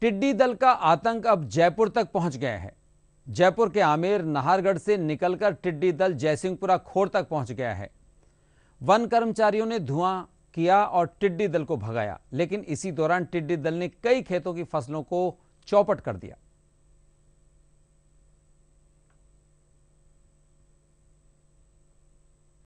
टिड्डी दल का आतंक अब जयपुर तक पहुंच गया है जयपुर के आमेर नाहरगढ़ से निकलकर टिड्डी दल जयसिंहपुरा खोर तक पहुंच गया है वन कर्मचारियों ने धुआं किया और टिड्डी दल को भगाया लेकिन इसी दौरान टिड्डी दल ने कई खेतों की फसलों को चौपट कर दिया